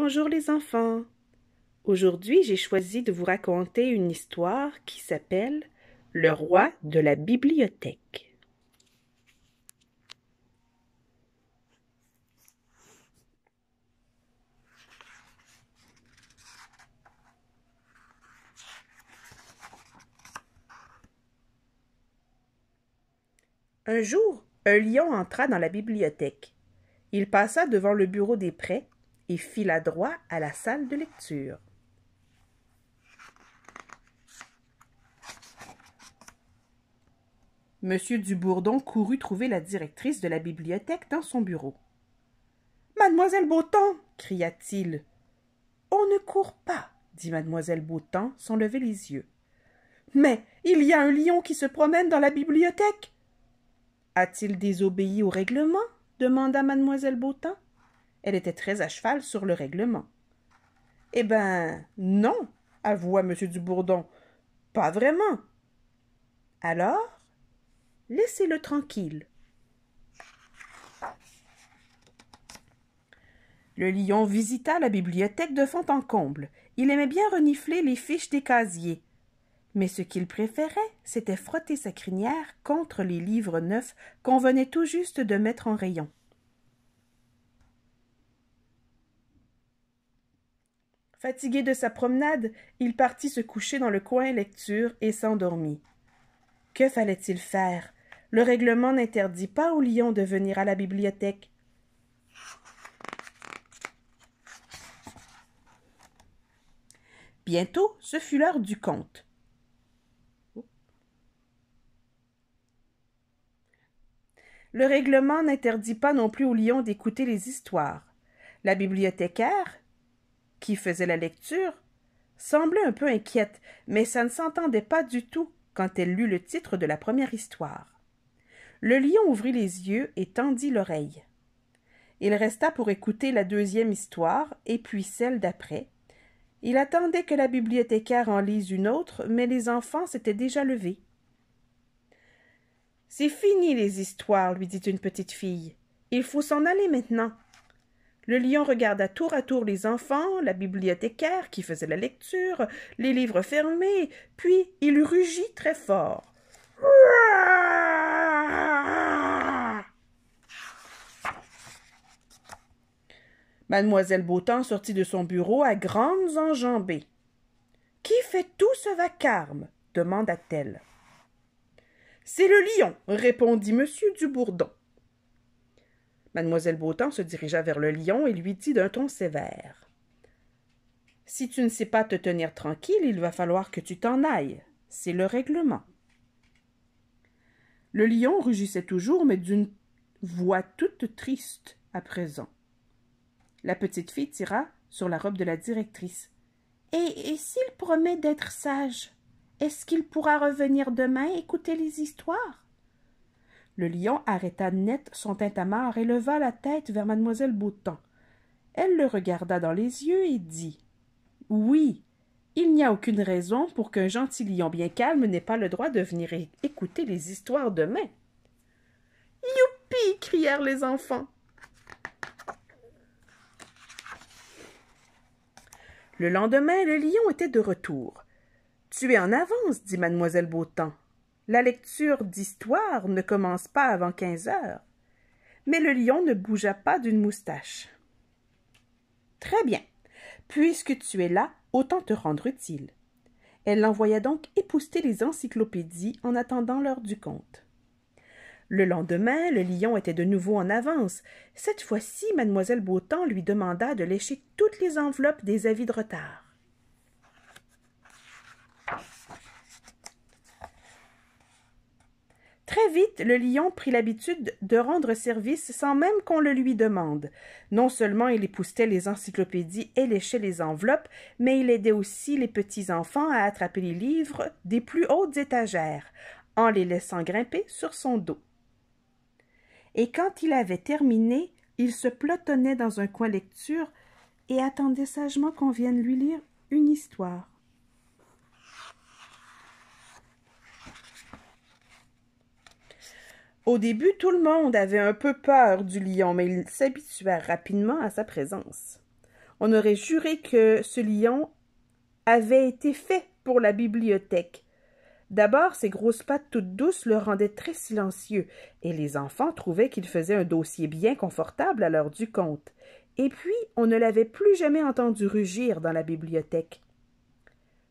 Bonjour les enfants. Aujourd'hui, j'ai choisi de vous raconter une histoire qui s'appelle Le roi de la bibliothèque. Un jour, un lion entra dans la bibliothèque. Il passa devant le bureau des prêts et fila droit à la salle de lecture. Monsieur Dubourdon courut trouver la directrice de la bibliothèque dans son bureau. Mademoiselle Beautemps cria-t-il. On ne court pas, dit Mademoiselle Beautemps sans lever les yeux. Mais il y a un lion qui se promène dans la bibliothèque. A-t-il désobéi au règlement demanda Mademoiselle Beautemps. Elle était très à cheval sur le règlement. Eh ben, non, avoua M. Dubourdon. Pas vraiment. Alors, laissez-le tranquille. Le lion visita la bibliothèque de fond en comble. Il aimait bien renifler les fiches des casiers. Mais ce qu'il préférait, c'était frotter sa crinière contre les livres neufs qu'on venait tout juste de mettre en rayon. Fatigué de sa promenade, il partit se coucher dans le coin lecture et s'endormit. Que fallait-il faire Le règlement n'interdit pas au lion de venir à la bibliothèque. Bientôt, ce fut l'heure du conte. Le règlement n'interdit pas non plus au lion d'écouter les histoires. La bibliothécaire, qui faisait la lecture, semblait un peu inquiète, mais ça ne s'entendait pas du tout quand elle lut le titre de la première histoire. Le lion ouvrit les yeux et tendit l'oreille. Il resta pour écouter la deuxième histoire et puis celle d'après. Il attendait que la bibliothécaire en lise une autre, mais les enfants s'étaient déjà levés. C'est fini les histoires, lui dit une petite fille. Il faut s'en aller maintenant. Le lion regarda tour à tour les enfants, la bibliothécaire qui faisait la lecture, les livres fermés, puis il rugit très fort. Mademoiselle Beautemps sortit de son bureau à grandes enjambées. Qui fait tout ce vacarme demanda-t-elle. C'est le lion, répondit Monsieur Dubourdon. Mademoiselle Beautemps se dirigea vers le lion et lui dit d'un ton sévère. Si tu ne sais pas te tenir tranquille, il va falloir que tu t'en ailles. C'est le règlement. Le lion rugissait toujours, mais d'une voix toute triste à présent. La petite fille tira sur la robe de la directrice. Et, et s'il promet d'être sage, est-ce qu'il pourra revenir demain écouter les histoires le lion arrêta net son tintamarre et leva la tête vers mademoiselle Beautemps. Elle le regarda dans les yeux et dit Oui, il n'y a aucune raison pour qu'un gentil lion bien calme n'ait pas le droit de venir écouter les histoires demain. Youpi crièrent les enfants. Le lendemain, le lion était de retour. Tu es en avance, dit mademoiselle Beautemps. La lecture d'histoire ne commence pas avant quinze heures. Mais le lion ne bougea pas d'une moustache. Très bien. Puisque tu es là, autant te rendre utile. Elle l'envoya donc épouster les encyclopédies en attendant l'heure du compte. Le lendemain, le lion était de nouveau en avance. Cette fois-ci, Mademoiselle Beautemps lui demanda de lécher toutes les enveloppes des avis de retard. Très vite, le lion prit l'habitude de rendre service sans même qu'on le lui demande. Non seulement il époustait les encyclopédies et léchait les enveloppes, mais il aidait aussi les petits enfants à attraper les livres des plus hautes étagères, en les laissant grimper sur son dos. Et quand il avait terminé, il se pelotonnait dans un coin lecture et attendait sagement qu'on vienne lui lire une histoire. Au début, tout le monde avait un peu peur du lion, mais il s'habitua rapidement à sa présence. On aurait juré que ce lion avait été fait pour la bibliothèque. D'abord, ses grosses pattes toutes douces le rendaient très silencieux, et les enfants trouvaient qu'il faisait un dossier bien confortable à l'heure du compte. Et puis, on ne l'avait plus jamais entendu rugir dans la bibliothèque.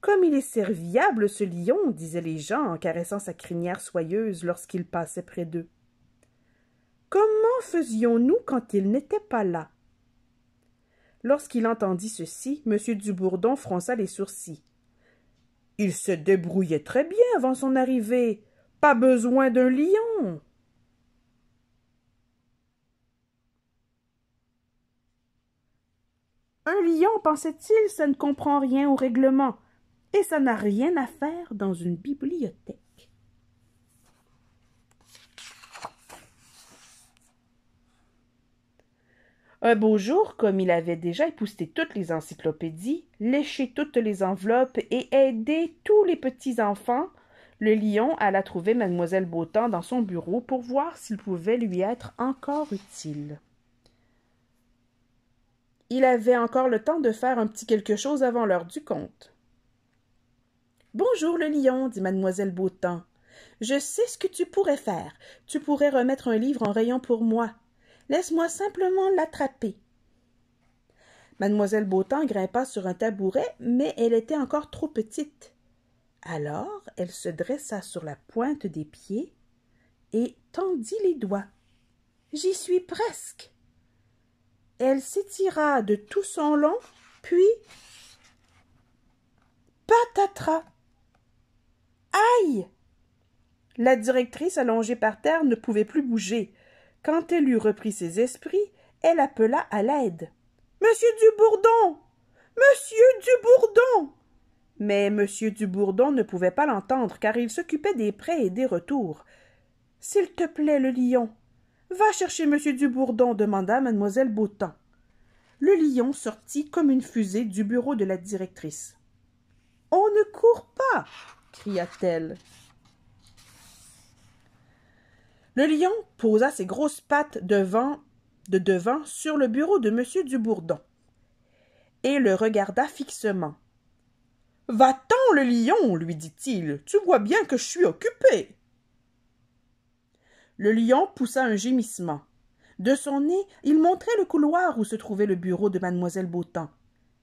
Comme il est serviable, ce lion, disaient les gens en caressant sa crinière soyeuse lorsqu'il passait près d'eux. Comment faisions-nous quand il n'était pas là Lorsqu'il entendit ceci, M. Dubourdon fronça les sourcils. Il se débrouillait très bien avant son arrivée. Pas besoin d'un lion. Un lion, pensait-il, ça ne comprend rien au règlement. Et ça n'a rien à faire dans une bibliothèque. Un beau jour, comme il avait déjà épousté toutes les encyclopédies, léché toutes les enveloppes et aidé tous les petits enfants, le lion alla trouver mademoiselle Beautemps dans son bureau pour voir s'il pouvait lui être encore utile. Il avait encore le temps de faire un petit quelque chose avant l'heure du compte. Bonjour le lion, dit mademoiselle Beautemps. Je sais ce que tu pourrais faire. Tu pourrais remettre un livre en rayon pour moi. Laisse-moi simplement l'attraper. Mademoiselle Beautemps grimpa sur un tabouret, mais elle était encore trop petite. Alors elle se dressa sur la pointe des pieds et tendit les doigts. J'y suis presque. Elle s'étira de tout son long, puis patatras. Aïe. La directrice, allongée par terre, ne pouvait plus bouger. Quand elle eut repris ses esprits, elle appela à l'aide. Monsieur Dubourdon. Monsieur Dubourdon. Mais monsieur Dubourdon ne pouvait pas l'entendre, car il s'occupait des prêts et des retours. S'il te plaît, le lion. Va chercher monsieur Dubourdon, demanda mademoiselle Beautemps. Le lion sortit comme une fusée du bureau de la directrice. On ne court pas cria-t-elle. Le lion posa ses grosses pattes devant, de devant sur le bureau de M. Dubourdon et le regarda fixement. Va-t'en, le lion, lui dit-il, tu vois bien que je suis occupé. Le lion poussa un gémissement. De son nez, il montrait le couloir où se trouvait le bureau de Mademoiselle Beautemps,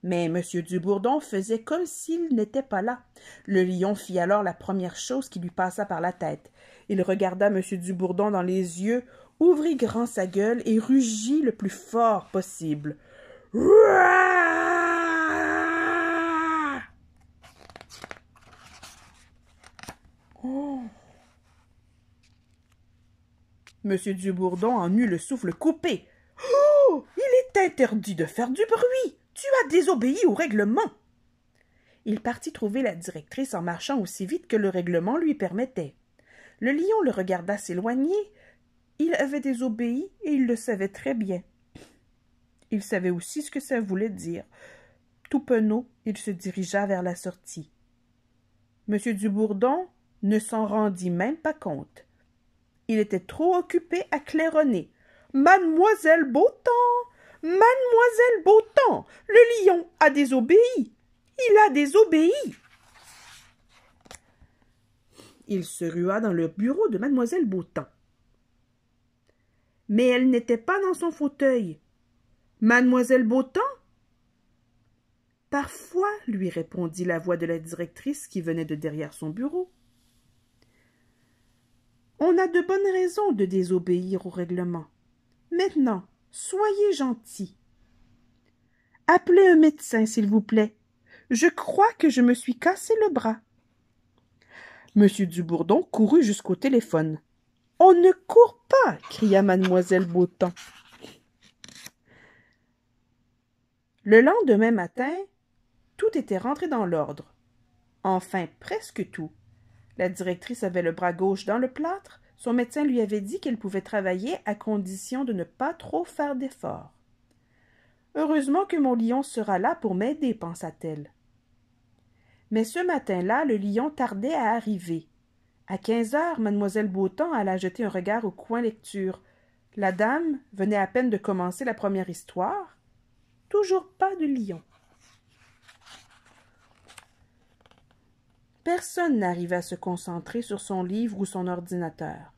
mais M. Dubourdon faisait comme s'il n'était pas là. Le lion fit alors la première chose qui lui passa par la tête. Il regarda M. Dubourdon dans les yeux, ouvrit grand sa gueule et rugit le plus fort possible. Oh. Monsieur Dubourdon en eut le souffle coupé. Oh, il est interdit de faire du bruit. Tu as désobéi au règlement. Il partit trouver la directrice en marchant aussi vite que le règlement lui permettait. Le lion le regarda s'éloigner. Il avait désobéi et il le savait très bien. Il savait aussi ce que ça voulait dire. Tout penaud, il se dirigea vers la sortie. Monsieur Dubourdon ne s'en rendit même pas compte. Il était trop occupé à claironner. Mademoiselle Beautemps Mademoiselle Beautemps, le lion a désobéi. Il a désobéi. Il se rua dans le bureau de mademoiselle Beautemps. Mais elle n'était pas dans son fauteuil. Mademoiselle Beautemps Parfois, lui répondit la voix de la directrice qui venait de derrière son bureau. On a de bonnes raisons de désobéir au règlement. Maintenant, Soyez gentil. Appelez un médecin, s'il vous plaît. Je crois que je me suis cassé le bras. Monsieur Dubourdon courut jusqu'au téléphone. On ne court pas, cria mademoiselle Beautemps. Le lendemain matin, tout était rentré dans l'ordre. Enfin, presque tout. La directrice avait le bras gauche dans le plâtre, son médecin lui avait dit qu'elle pouvait travailler à condition de ne pas trop faire d'efforts. Heureusement que mon lion sera là pour m'aider, pensa-t-elle. Mais ce matin-là, le lion tardait à arriver. À quinze heures, mademoiselle Beautemps alla jeter un regard au coin lecture. La dame venait à peine de commencer la première histoire. Toujours pas de lion. Personne n'arrivait à se concentrer sur son livre ou son ordinateur.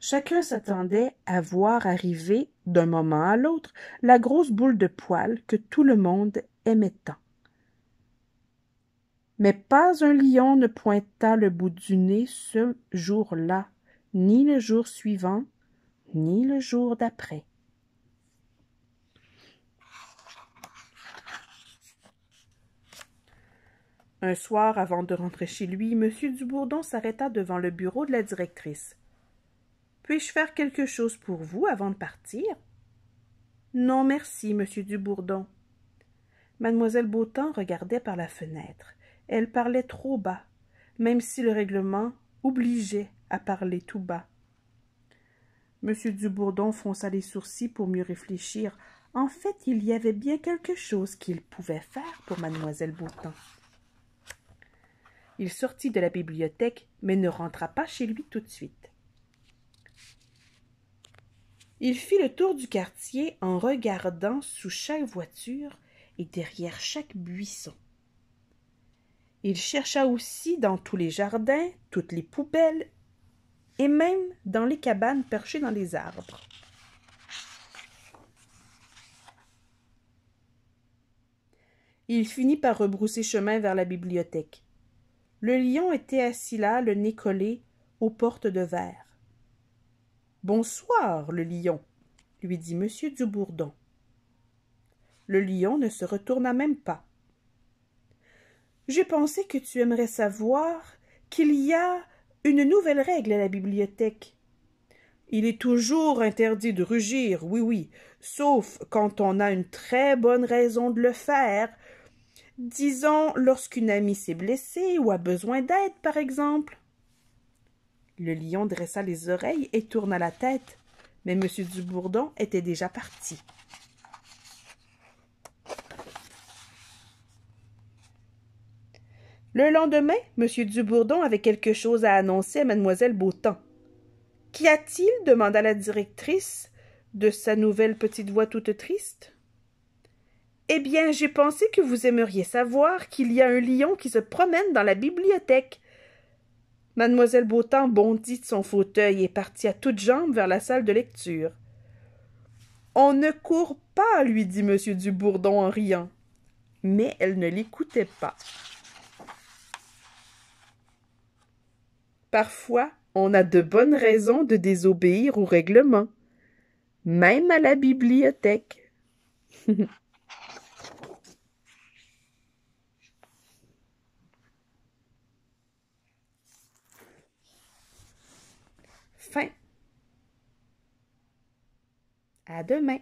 Chacun s'attendait à voir arriver, d'un moment à l'autre, la grosse boule de poil que tout le monde aimait tant. Mais pas un lion ne pointa le bout du nez ce jour-là, ni le jour suivant, ni le jour d'après. Un soir, avant de rentrer chez lui, M. Dubourdon s'arrêta devant le bureau de la directrice. Puis-je faire quelque chose pour vous avant de partir Non, merci, monsieur Dubourdon. Mademoiselle Beautemps regardait par la fenêtre. Elle parlait trop bas, même si le règlement obligeait à parler tout bas. Monsieur Dubourdon fronça les sourcils pour mieux réfléchir. En fait, il y avait bien quelque chose qu'il pouvait faire pour mademoiselle il sortit de la bibliothèque, mais ne rentra pas chez lui tout de suite. Il fit le tour du quartier en regardant sous chaque voiture et derrière chaque buisson. Il chercha aussi dans tous les jardins, toutes les poubelles et même dans les cabanes perchées dans les arbres. Il finit par rebrousser chemin vers la bibliothèque. Le lion était assis là, le nez collé, aux portes de verre. Bonsoir, le lion, lui dit Monsieur Dubourdon. Le lion ne se retourna même pas. J'ai pensé que tu aimerais savoir qu'il y a une nouvelle règle à la bibliothèque. Il est toujours interdit de rugir, oui, oui, sauf quand on a une très bonne raison de le faire, Disons lorsqu'une amie s'est blessée ou a besoin d'aide, par exemple. Le lion dressa les oreilles et tourna la tête, mais M. Dubourdon était déjà parti. Le lendemain, M. Dubourdon avait quelque chose à annoncer à Mademoiselle Beautemps. Qu'y a-t-il demanda la directrice de sa nouvelle petite voix toute triste. Eh bien, j'ai pensé que vous aimeriez savoir qu'il y a un lion qui se promène dans la bibliothèque. Mademoiselle Beautemps bondit de son fauteuil et partit à toutes jambes vers la salle de lecture. On ne court pas, lui dit M. Dubourdon en riant. Mais elle ne l'écoutait pas. Parfois, on a de bonnes raisons de désobéir aux règlements, même à la bibliothèque. À demain!